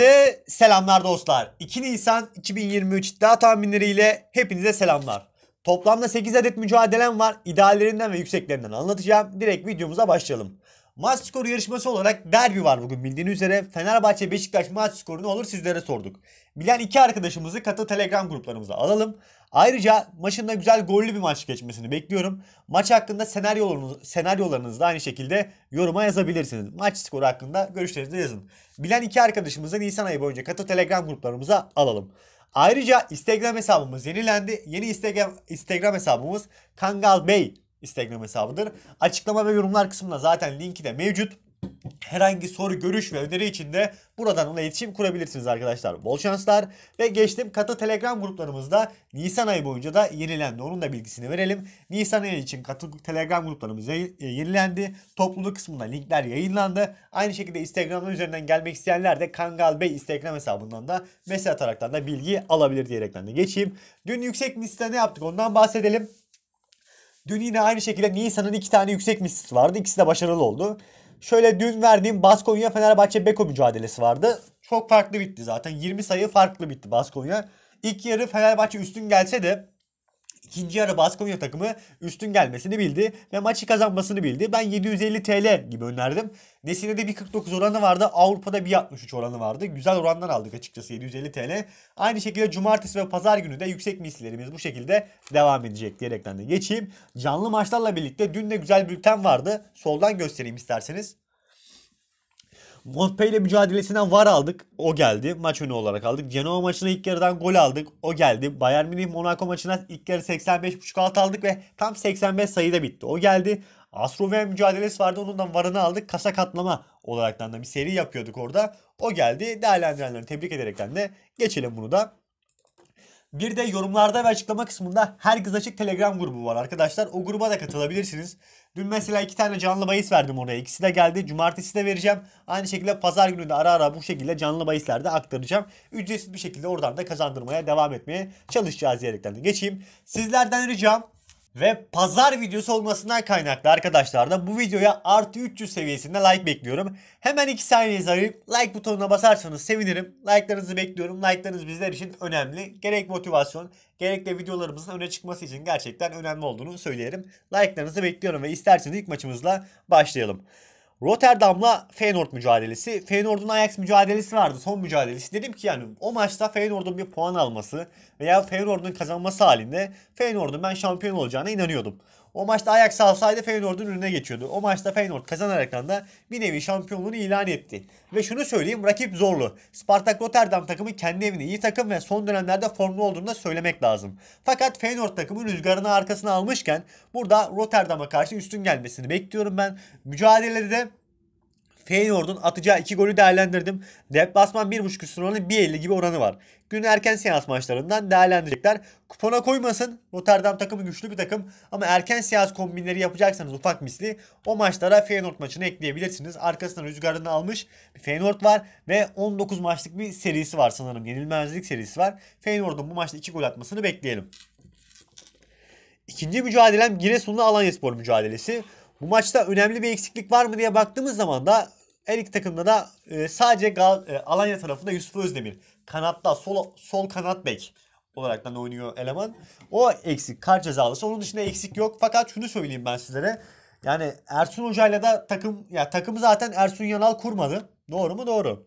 Ve selamlar dostlar. 2 Nisan 2023 iddia tahminleriyle hepinize selamlar. Toplamda 8 adet mücadelem var. İdeallerinden ve yükseklerinden anlatacağım. Direkt videomuza başlayalım. Maç skoru yarışması olarak derbi var bugün bildiğiniz üzere. Fenerbahçe Beşiktaş maç skoru ne olur sizlere sorduk. Bilen iki arkadaşımızı katı telegram gruplarımıza alalım. Ayrıca maçında güzel gollü bir maç geçmesini bekliyorum. Maç hakkında senaryolarınız, senaryolarınızı da aynı şekilde yoruma yazabilirsiniz. Maç skoru hakkında görüşlerinizi yazın. Bilen iki arkadaşımızı Nisan ayı boyunca katı telegram gruplarımıza alalım. Ayrıca Instagram hesabımız yenilendi. Yeni Instagram, Instagram hesabımız Kangal Bey Instagram hesabıdır. Açıklama ve yorumlar kısmında zaten linki de mevcut. Herhangi soru, görüş ve öneri için de buradan ona iletişim kurabilirsiniz arkadaşlar. Bol şanslar ve geçtim katı Telegram gruplarımızda Nisan ayı boyunca da yenilendi. Onun da bilgisini verelim. Nisan ayı için katı Telegram gruplarımız e, yenilendi. Topluluk kısmında linkler yayınlandı. Aynı şekilde Instagram'ın üzerinden gelmek isteyenler de Kangal Bey Instagram hesabından da mesaj ataraktan da bilgi alabilir diyerekten de geçeyim. Dün yüksek misle ne yaptık ondan bahsedelim. Dün yine aynı şekilde Nisan'ın iki tane yüksek mislisi vardı. İkisi de başarılı oldu. Şöyle dün verdiğim Baskonya Fenerbahçe Beko mücadelesi vardı. Çok farklı bitti zaten. 20 sayı farklı bitti Baskonya. İlk yarı Fenerbahçe üstün gelse de ikinci yarı Baskonya takımı üstün gelmesini bildi ve maçı kazanmasını bildi. Ben 750 TL gibi önerdim. Nesine'de bir 49 oranı vardı. Avrupa'da 1.63 oranı vardı. Güzel oranlar aldık açıkçası 750 TL. Aynı şekilde cumartesi ve pazar günü de yüksek mislilerimiz bu şekilde devam edecek diyerekten de geçeyim. Canlı maçlarla birlikte dün de güzel bir bülten vardı. Soldan göstereyim isterseniz. Mbappe ile mücadelesinden var aldık. O geldi. Maç önü olarak aldık. Genoa maçına ilk yarıdan gol aldık. O geldi. Bayern Münih Monaco maçına ilk yarı 85.5 alt aldık ve tam 85 sayıda bitti. O geldi. Astroven mücadelesi vardı. onundan varını aldık. Kasa katlama olaraktan da bir seri yapıyorduk orada. O geldi. Değerlendirenleri tebrik ederekten de geçelim bunu da. Bir de yorumlarda ve açıklama kısmında herkes açık Telegram grubu var arkadaşlar. O gruba da katılabilirsiniz. Dün mesela iki tane canlı bahis verdim oraya. İkisi de geldi. Cumartesi de vereceğim. Aynı şekilde pazar günü de ara ara bu şekilde canlı bahislerde aktaracağım. Ücretsiz bir şekilde oradan da kazandırmaya devam etmeye çalışacağız diyerekten de geçeyim. Sizlerden ricam ve pazar videosu olmasından kaynaklı arkadaşlar da bu videoya artı 300 seviyesinde like bekliyorum. Hemen 2 saniye arayıp like butonuna basarsanız sevinirim. Like'larınızı bekliyorum. Like'larınız bizler için önemli. Gerek motivasyon gerek de videolarımızın öne çıkması için gerçekten önemli olduğunu söyleyelim. Like'larınızı bekliyorum ve isterseniz ilk maçımızla başlayalım. Rotterdam'la Feyenoord mücadelesi. Feyenoord'un Ajax mücadelesi vardı. Son mücadelesi. Dedim ki yani o maçta Feyenoord'un bir puan alması veya Feyenoord'un kazanması halinde Feyenoord'un ben şampiyon olacağına inanıyordum. O maçta Ajax alsaydı Feyenoord'un önüne geçiyordu. O maçta Feyenoord kazanarak da bir nevi şampiyonluğunu ilan etti. Ve şunu söyleyeyim rakip zorlu. Spartak Rotterdam takımı kendi evinde iyi takım ve son dönemlerde formlu olduğunu da söylemek lazım. Fakat Feyenoord takımı rüzgarını arkasına almışken burada Rotterdam'a karşı üstün gelmesini bekliyorum ben. Mücadelede de Feyenoord'un atacağı 2 golü değerlendirdim. Deplasman 1.5 üstün oranı 1.50 gibi oranı var. Günün erken seans maçlarından değerlendirecekler. Kupona koymasın. Rotterdam takımı güçlü bir takım. Ama erken seans kombinleri yapacaksanız ufak misli o maçlara Feyenoord maçını ekleyebilirsiniz. Arkasından rüzgarını almış bir Feyenoord var ve 19 maçlık bir serisi var sanırım. Yenilmezlik serisi var. Feyenoord'un bu maçta 2 gol atmasını bekleyelim. İkinci mücadelem Giresun'la Alanyaspor mücadelesi. Bu maçta önemli bir eksiklik var mı diye baktığımız zaman da her iki takımda da e, sadece Gal e, Alanya tarafında Yusuf Özdemir. Kanatta sol, sol kanat bek olarak da oynuyor eleman. O eksik. Kar cezalısı. Onun dışında eksik yok. Fakat şunu söyleyeyim ben sizlere. Yani Ersun Hoca'yla da takım ya takım zaten Ersun Yanal kurmadı. Doğru mu? Doğru.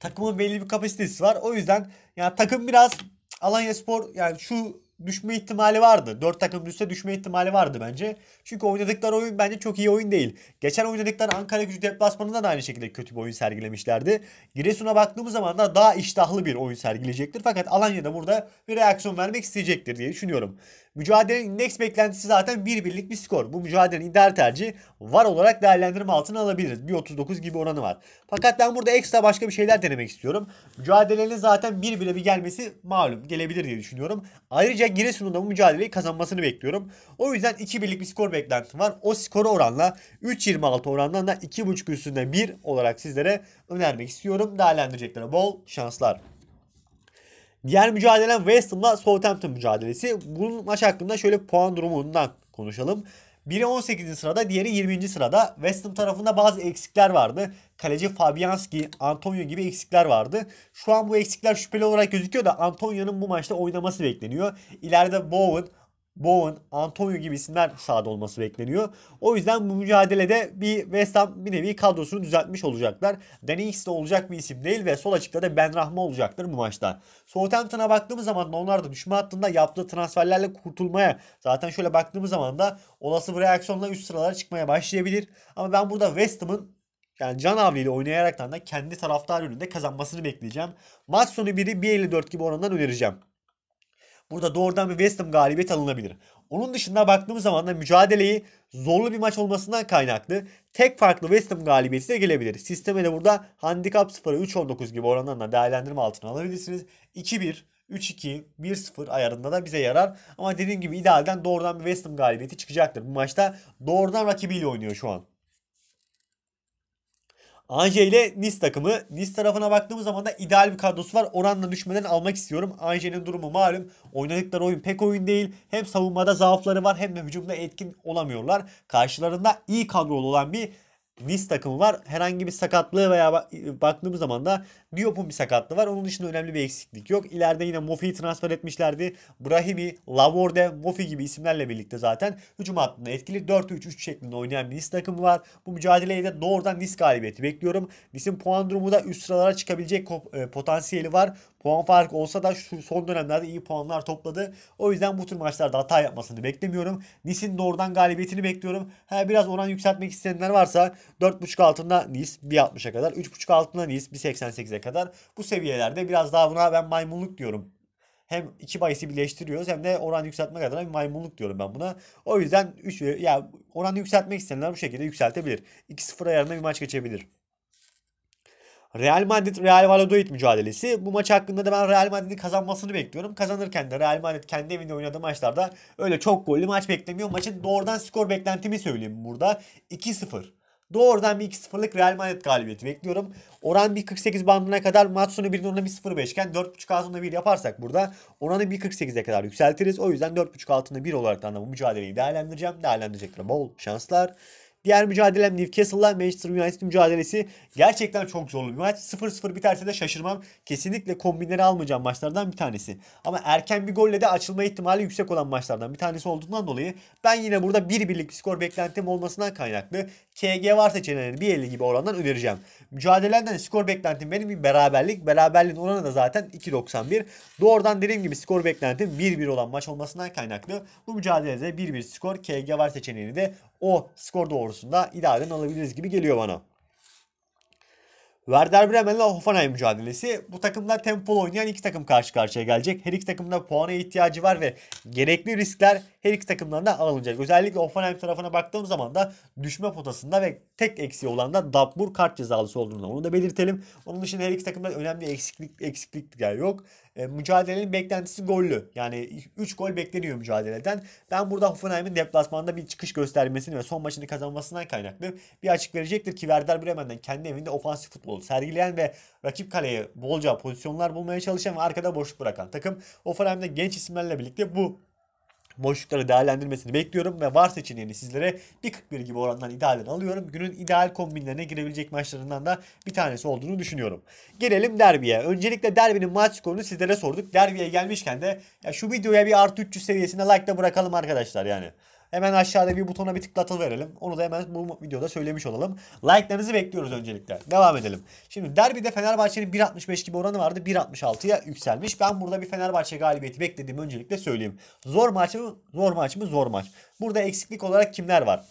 Takımın belli bir kapasitesi var. O yüzden ya takım biraz Alanya Spor yani şu düşme ihtimali vardı. 4 takım düşse düşme ihtimali vardı bence. Çünkü oynadıkları oyun bence çok iyi oyun değil. Geçen oynadıkları Ankara gücü deplasmanında da aynı şekilde kötü bir oyun sergilemişlerdi. Giresun'a baktığımız zaman da daha iştahlı bir oyun sergileyecektir. Fakat Alanya da burada bir reaksiyon vermek isteyecektir diye düşünüyorum. Mücadelenin indeks beklentisi zaten bir birlik bir skor. Bu mücadelenin ideal tercihi var olarak değerlendirme altına alabiliriz. Bir 1.39 gibi oranı var. Fakat ben burada ekstra başka bir şeyler denemek istiyorum. Mücadelenin zaten bir bile bir gelmesi malum gelebilir diye düşünüyorum. Ayrıca Giresun'un da bu mücadeleyi kazanmasını bekliyorum. O yüzden 2 birlik bir skor beklentim var. O skoru oranla 3.26 orandan da 2.5 üstünde 1 olarak sizlere önermek istiyorum. Değerlendireceklere bol şanslar. Diğer mücadele West Ham'la Southampton mücadelesi. Bunun maç hakkında şöyle puan durumundan konuşalım. Biri 18. sırada, diğeri 20. sırada. West Ham tarafında bazı eksikler vardı. Kaleci Fabianski, Antonio gibi eksikler vardı. Şu an bu eksikler şüpheli olarak gözüküyor da Antonio'nun bu maçta oynaması bekleniyor. İleride Bowen, Bowen, Antonio gibi isimler sahada olması bekleniyor. O yüzden bu mücadelede bir West Ham bir nevi kadrosunu düzeltmiş olacaklar. Danny Ings de olacak bir isim değil ve sol açıkta da Ben Rahma olacaktır bu maçta. Southampton'a baktığımız zaman da onlar da düşme hattında yaptığı transferlerle kurtulmaya zaten şöyle baktığımız zaman da olası bir reaksiyonla üst sıralara çıkmaya başlayabilir. Ama ben burada West Ham'ın yani can havliyle oynayaraktan da kendi taraftar önünde kazanmasını bekleyeceğim. Maç sonu 1'i 1.54 gibi oranından önereceğim. Burada doğrudan bir West Ham galibiyet alınabilir. Onun dışında baktığımız zaman da mücadeleyi zorlu bir maç olmasından kaynaklı tek farklı West Ham galibiyeti de gelebilir. Sisteme de burada handikap 0'a 3.19 gibi oranlarla değerlendirme altına alabilirsiniz. 2-1 3-2, 1-0 ayarında da bize yarar. Ama dediğim gibi idealden doğrudan bir West Ham galibiyeti çıkacaktır. Bu maçta doğrudan rakibiyle oynuyor şu an. AJ ile Nice takımı. Nice tarafına baktığımız zaman da ideal bir kadrosu var. Oranla düşmeden almak istiyorum. AJ'nin durumu malum. Oynadıkları oyun pek oyun değil. Hem savunmada zaafları var hem de hücumda etkin olamıyorlar. Karşılarında iyi kadrolu olan bir Nice takımı var. Herhangi bir sakatlığı veya baktığımız zaman da Diop'un bir sakatlığı var. Onun dışında önemli bir eksiklik yok. İleride yine Mofi'yi transfer etmişlerdi. Brahimi, Lavorde, Mofi gibi isimlerle birlikte zaten hücum hattında etkili 4-3-3 şeklinde oynayan bir Nice takımı var. Bu mücadeleyi de doğrudan Nice galibiyeti bekliyorum. Nice'in puan durumu da üst sıralara çıkabilecek e, potansiyeli var. Puan farkı olsa da şu son dönemlerde iyi puanlar topladı. O yüzden bu tür maçlarda hata yapmasını beklemiyorum. Nice'in doğrudan galibiyetini bekliyorum. Ha, biraz oran yükseltmek isteyenler varsa 4.5 altında Nice 1.60'a kadar. 3.5 altında Nice 1.88'e seviyeye kadar. Bu seviyelerde biraz daha buna ben maymunluk diyorum. Hem iki bayisi birleştiriyoruz hem de oran yükseltmek adına bir maymunluk diyorum ben buna. O yüzden 3 ya oran yükseltmek isteyenler bu şekilde yükseltebilir. 2-0 ayarında bir maç geçebilir. Real Madrid Real Valladolid mücadelesi. Bu maç hakkında da ben Real Madrid'in kazanmasını bekliyorum. Kazanırken de Real Madrid kendi evinde oynadığı maçlarda öyle çok gollü maç beklemiyor. Maçın doğrudan skor beklentimi söyleyeyim burada. 2-0. Doğrudan bir 2-0'lık Real Madrid galibiyeti bekliyorum. Oran 1.48 bandına kadar maç sonu 1'in oranı 1.05 iken 4.5 altında 1 yaparsak burada oranı 1.48'e kadar yükseltiriz. O yüzden 4.5 altında 1 olarak da bu mücadeleyi değerlendireceğim. değerlendirecekler. bol şanslar. Diğer mücadelem Newcastle'la Manchester United mücadelesi gerçekten çok zorlu bir maç. 0-0 biterse de şaşırmam. Kesinlikle kombinleri almayacağım maçlardan bir tanesi. Ama erken bir golle de açılma ihtimali yüksek olan maçlardan bir tanesi olduğundan dolayı ben yine burada 1 bir birlik bir skor beklentim olmasından kaynaklı KG var seçeneğini bir 1.50 gibi orandan önereceğim. Mücadelenden skor beklentim benim bir beraberlik. Beraberliğin oranı da zaten 2.91. Doğrudan dediğim gibi skor beklentim 1-1 olan maç olmasından kaynaklı. Bu mücadelede 1-1 skor KG var seçeneğini de o skor doğrusunda idareden alabiliriz gibi geliyor bana. Werder Bremen ile Hoffenheim mücadelesi. Bu takımda tempolu oynayan iki takım karşı karşıya gelecek. Her iki takımda puana ihtiyacı var ve gerekli riskler her iki takımdan da alınacak. Özellikle Hoffenheim tarafına baktığım zaman da düşme potasında ve tek eksiği olan da Dabur kart cezalısı olduğundan onu da belirtelim. Onun dışında her iki takımda önemli eksiklik eksiklikler yok. E, mücadelenin beklentisi gollü. Yani 3 gol bekleniyor mücadeleden. Ben burada Hoffenheim'in deplasmanda bir çıkış göstermesini ve son maçını kazanmasından kaynaklı bir açık verecektir ki Werder Bremen'den kendi evinde ofansif futbol sergileyen ve rakip kaleye bolca pozisyonlar bulmaya çalışan ve arkada boşluk bırakan takım. Hoffenheim'de genç isimlerle birlikte bu boşlukları değerlendirmesini bekliyorum ve var seçeneğini sizlere bir 41 gibi orandan idealden alıyorum. Günün ideal kombinlerine girebilecek maçlarından da bir tanesi olduğunu düşünüyorum. Gelelim derbiye. Öncelikle derbinin maç skorunu sizlere sorduk. Derbiye gelmişken de ya şu videoya bir artı 300 seviyesinde like de bırakalım arkadaşlar yani. Hemen aşağıda bir butona bir tıklatıl verelim. Onu da hemen bu videoda söylemiş olalım. Like'larınızı bekliyoruz öncelikle. Devam edelim. Şimdi derbide Fenerbahçe'nin 1.65 gibi oranı vardı. 1.66'ya yükselmiş. Ben burada bir Fenerbahçe galibiyeti beklediğimi öncelikle söyleyeyim. Zor maç mı? Zor maç mı? Zor maç. Burada eksiklik olarak kimler var?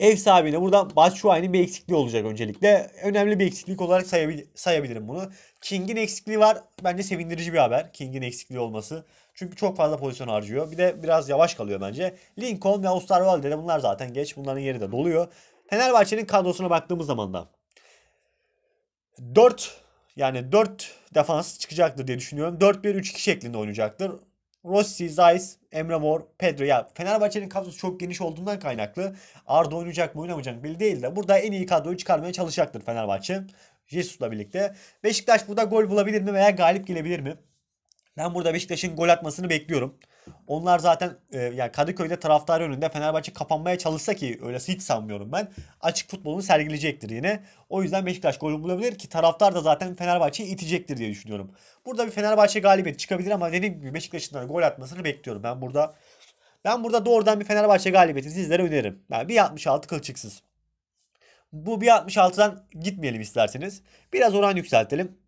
ev sahibine buradan Batshuayi'nin bir eksikliği olacak öncelikle. Önemli bir eksiklik olarak sayabil sayabilirim bunu. King'in eksikliği var. Bence sevindirici bir haber. King'in eksikliği olması. Çünkü çok fazla pozisyon harcıyor. Bir de biraz yavaş kalıyor bence. Lincoln ve Osterwalde de bunlar zaten geç. Bunların yeri de doluyor. Fenerbahçe'nin kadrosuna baktığımız zaman da 4 yani 4 defans çıkacaktır diye düşünüyorum. 4-1-3-2 şeklinde oynayacaktır. Rossi, Zayis, Emre Mor, Pedro. Ya Fenerbahçe'nin kadrosu çok geniş olduğundan kaynaklı. Arda oynayacak mı oynamayacak mı belli değil de burada en iyi kadroyu çıkarmaya çalışacaktır Fenerbahçe. Jesus'la birlikte. Beşiktaş burada gol bulabilir mi veya galip gelebilir mi? Ben burada Beşiktaş'ın gol atmasını bekliyorum. Onlar zaten e, yani Kadıköy'de taraftar önünde Fenerbahçe kapanmaya çalışsa ki öyle hiç sanmıyorum ben. Açık futbolunu sergileyecektir yine. O yüzden Beşiktaş gol bulabilir ki taraftar da zaten Fenerbahçe'yi itecektir diye düşünüyorum. Burada bir Fenerbahçe galibiyet çıkabilir ama dediğim gibi Beşiktaş'ın da gol atmasını bekliyorum. Ben burada ben burada doğrudan bir Fenerbahçe galibiyeti sizlere öneririm. Yani bir 66 kılçıksız. Bu bir 66'dan gitmeyelim isterseniz. Biraz oran yükseltelim.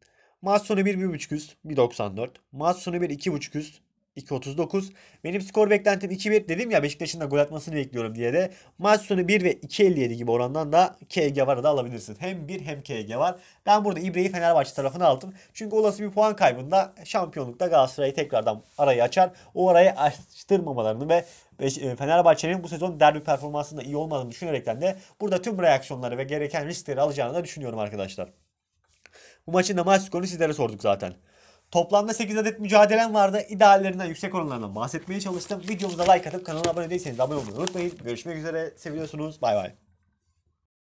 Maç sonu 1.5 üst 1.94. Maç sonu 1 üst 2.39. Benim skor beklentim 2-1 dedim ya Beşiktaş'ın da gol atmasını bekliyorum diye de maç sonu 1 ve 2.57 gibi orandan da KG var da alabilirsin. Hem 1 hem KG var. Ben burada İbrahim Fenerbahçe tarafına aldım. Çünkü olası bir puan kaybında şampiyonlukta Galatasaray'ı tekrardan arayı açar. O arayı açtırmamalarını ve e, Fenerbahçe'nin bu sezon derbi performansında iyi olmadığını düşünerekten de burada tüm reaksiyonları ve gereken riskleri alacağını da düşünüyorum arkadaşlar. Bu maçın da maç skorunu sizlere sorduk zaten. Toplamda 8 adet mücadelem vardı. İdeallerinden yüksek oranlardan bahsetmeye çalıştım. Videomuza like atıp kanala abone değilseniz abone olmayı unutmayın. Görüşmek üzere. Seviyorsunuz. Bay bay.